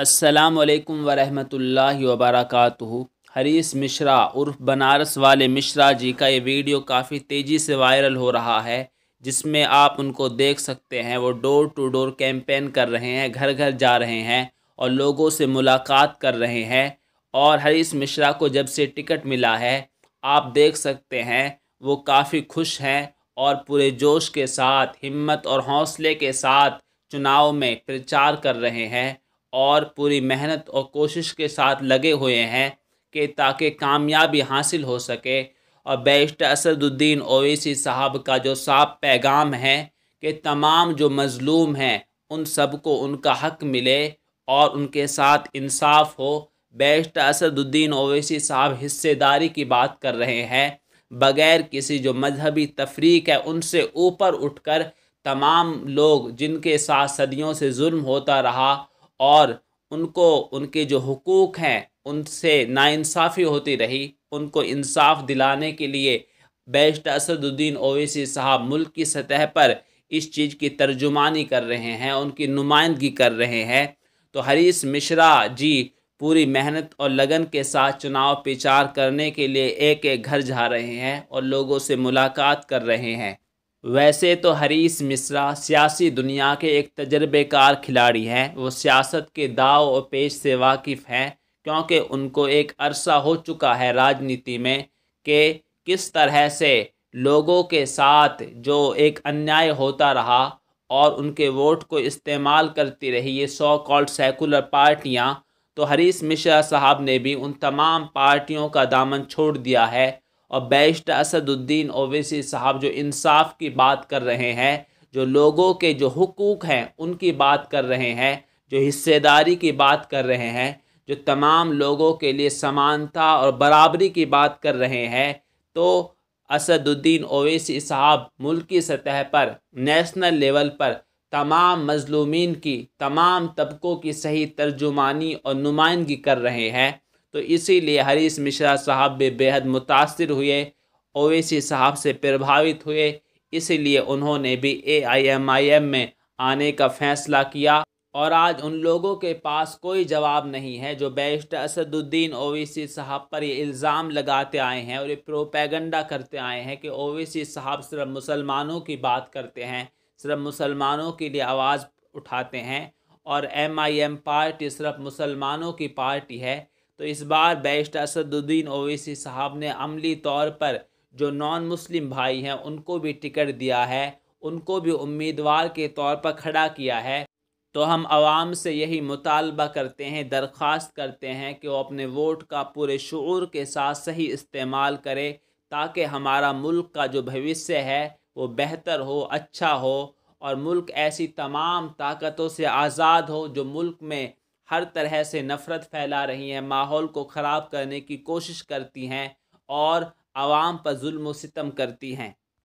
असलकम वरहमल वबरक हरीश मिश्रा उर्फ बनारस वाले मिश्रा जी का ये वीडियो काफ़ी तेज़ी से वायरल हो रहा है जिसमें आप उनको देख सकते हैं वो डोर टू डोर कैंपेन कर रहे हैं घर घर जा रहे हैं और लोगों से मुलाकात कर रहे हैं और हरीश मिश्रा को जब से टिकट मिला है आप देख सकते हैं वो काफ़ी खुश हैं और पूरे जोश के साथ हिम्मत और हौसले के साथ चुनाव में प्रचार कर रहे हैं और पूरी मेहनत और कोशिश के साथ लगे हुए हैं कि ताकि कामयाबी हासिल हो सके और बैरिस्टर असदुद्दीन ओवैसी साहब का जो साफ पैगाम है कि तमाम जो मज़लूम हैं उन सबको उनका हक मिले और उनके साथ इंसाफ हो बैरिस्टर असदुद्दीन ओवैसी साहब हिस्सेदारी की बात कर रहे हैं बग़ैर किसी जो मजहबी तफरीक है उनसे ऊपर उठकर तमाम लोग जिनके साथ सदियों से जुल्म होता रहा और उनको उनके जो हकूक़ हैं उनसे नाइंसाफ़ी होती रही उनको इंसाफ दिलाने के लिए बेस्ट असदुद्दीन ओवैसी साहब मुल्क की सतह पर इस चीज़ की तर्जुमानी कर रहे हैं उनकी नुमाइंदगी कर रहे हैं तो हरीश मिश्रा जी पूरी मेहनत और लगन के साथ चुनाव प्रचार करने के लिए एक एक घर जा रहे हैं और लोगों से मुलाकात कर रहे हैं वैसे तो हरीश मिश्रा सियासी दुनिया के एक तजर्बेकार खिलाड़ी हैं वो सियासत के दाव और पेश से वाकिफ़ हैं क्योंकि उनको एक अरसा हो चुका है राजनीति में कि किस तरह से लोगों के साथ जो एक अन्याय होता रहा और उनके वोट को इस्तेमाल करती रही ये सौ कॉल्ड सेकुलर पार्टियाँ तो हरीश मिश्रा साहब ने भी उन तमाम पार्टियों का दामन छोड़ दिया है और बैरिस्टर असदुद्दीन ओवैसी साहब जो इंसाफ की बात कर रहे हैं जो लोगों के जो हकूक़ हैं उनकी बात कर रहे हैं जो हिस्सेदारी की बात कर रहे हैं जो तमाम लोगों के लिए समानता और बराबरी की बात कर रहे हैं तो असदुद्दीन ओवैसी साहब मुल्की सतह पर नेशनल लेवल पर तमाम मजलूमिन की तमाम तबकों की सही तर्जुमानी और नुमाइंदगी कर रहे हैं तो इसीलिए हरीश मिश्रा साहब भी बेहद मुतासर हुए ओवैसी साहब से प्रभावित हुए इसीलिए उन्होंने भी एआईएमआईएम में आने का फैसला किया और आज उन लोगों के पास कोई जवाब नहीं है जो बैरिस्टर असदुद्दीन ओवैसी साहब पर ये इल्ज़ाम लगाते आए हैं और ये प्रोपैगंडा करते आए हैं कि ओवैसी साहब सिर्फ मुसलमानों की बात करते हैं सिर्फ मुसलमानों के लिए आवाज़ उठाते हैं और एम आई एम पार्टी सिर्फ मुसलमानों की पार्टी है तो इस बार बैरिस्टर असदुद्दीन ओवैसी साहब ने अमली तौर पर जो नॉन मुस्लिम भाई हैं उनको भी टिकट दिया है उनको भी उम्मीदवार के तौर पर खड़ा किया है तो हम आवाम से यही मुतालबा करते हैं दरख्वास्त करते हैं कि वो अपने वोट का पूरे शूर के साथ सही इस्तेमाल करें ताकि हमारा मुल्क का जो भविष्य है वो बेहतर हो अच्छा हो और मुल्क ऐसी तमाम ताकतों से आज़ाद हो जो मुल्क में हर तरह से नफ़रत फैला रही हैं माहौल को ख़राब करने की कोशिश करती हैं और आवाम पर जुल्म सितम करती हैं